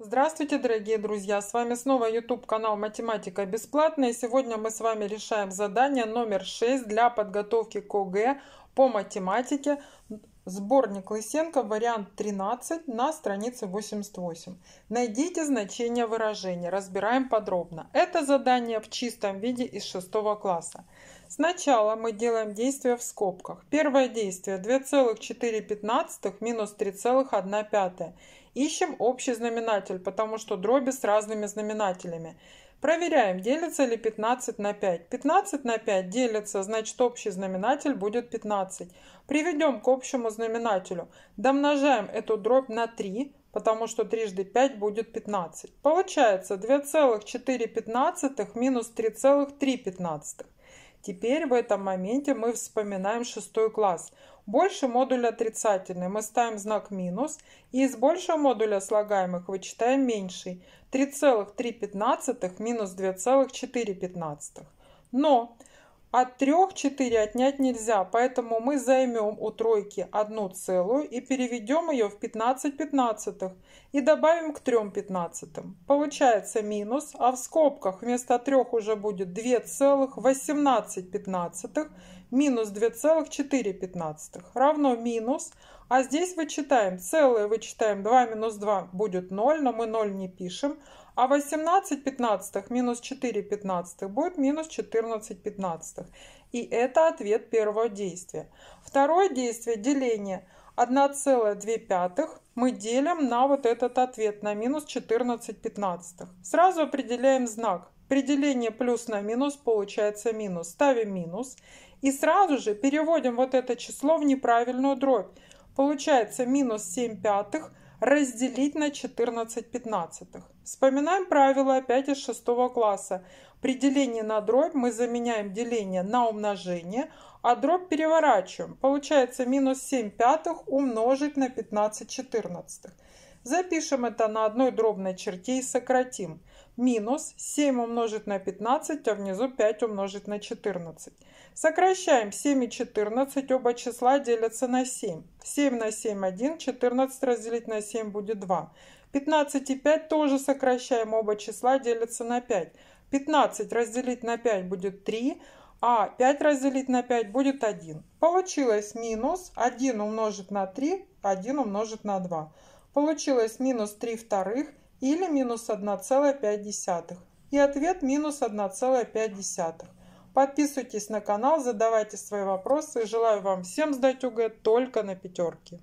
Здравствуйте, дорогие друзья! С вами снова YouTube канал Математика бесплатная. И сегодня мы с вами решаем задание номер 6 для подготовки к ОГЭ по математике Сборник Лысенко, вариант 13 на странице 88. Найдите значение выражения, разбираем подробно. Это задание в чистом виде из 6 класса. Сначала мы делаем действие в скобках. Первое действие 2,4 минус 3,1. Ищем общий знаменатель, потому что дроби с разными знаменателями. Проверяем, делится ли 15 на 5. 15 на 5 делится, значит общий знаменатель будет 15. Приведем к общему знаменателю. Домножаем эту дробь на 3, потому что трижды 5 будет 15. Получается 2,4 минус 3,3 Теперь в этом моменте мы вспоминаем шестой класс. Больше модуль отрицательный. Мы ставим знак минус и из большего модуля слагаемых вычитаем меньший. 3,3 минус 2,4. Но от трех четыре отнять нельзя, поэтому мы займем у тройки одну целую и переведем ее в 15 пятнадцатых и добавим к трем пятнадцатым. Получается минус, а в скобках вместо трех уже будет 2 целых 18 пятнадцатых минус 2,4 пятнадцатых равно минус, а здесь вычитаем целое, вычитаем 2 минус 2 будет 0, но мы 0 не пишем, а 18 пятнадцатых минус 4 пятнадцатых будет минус 14 пятнадцатых. И это ответ первого действия. Второе действие – деление. 1,2 пятых мы делим на вот этот ответ, на минус 14 пятнадцатых. Сразу определяем знак. При делении плюс на минус получается минус. Ставим минус и сразу же переводим вот это число в неправильную дробь. Получается минус 7 пятых – разделить на 14 пятнадцатых. Вспоминаем правило опять из шестого класса. При делении на дробь мы заменяем деление на умножение, а дробь переворачиваем. Получается минус 7 пятых умножить на 15 четырнадцатых. Запишем это на одной дробной черте и сократим. Минус 7 умножить на 15, а внизу 5 умножить на 14. Сокращаем 7 и 14, оба числа делятся на 7. 7 на 7 – 1, 14 разделить на 7 будет 2. 15 и 5 тоже сокращаем, оба числа делятся на 5. 15 разделить на 5 будет 3, а 5 разделить на 5 будет 1. Получилось минус 1 умножить на 3, 1 умножить на 2. Получилось минус 3 вторых или минус 1,5. И ответ минус 1,5. Подписывайтесь на канал, задавайте свои вопросы. Желаю вам всем сдать ОГЭ только на пятерки.